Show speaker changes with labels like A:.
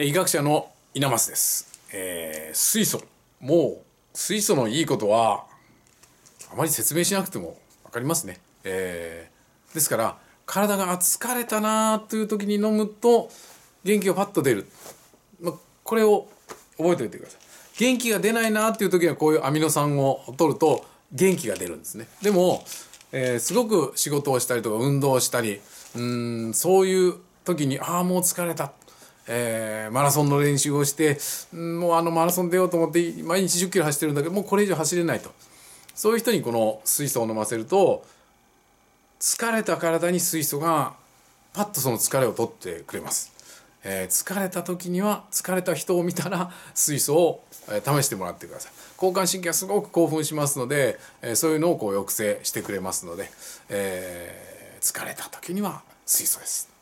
A: 医学者の稲増です、えー、水素もう水素のいいことはあまり説明しなくても分かりますね、えー、ですから体が疲れたなという時に飲むと元気がパッと出る、まあ、これを覚えておいてください元気が出ないなっていう時はこういうアミノ酸を取ると元気が出るんですねでも、えー、すごく仕事をしたりとか運動をしたりうんそういう時にああもう疲れたえー、マラソンの練習をしてもうあのマラソン出ようと思って毎日1 0キロ走ってるんだけどもうこれ以上走れないとそういう人にこの水素を飲ませると疲れた体に水素がパッとその疲れを取ってくれます。えー、疲れた時には疲れた人を見たら水素を、えー、試してもらってください交感神経がすごく興奮しますので、えー、そういうのをこう抑制してくれますので、え疲れた時には水素です。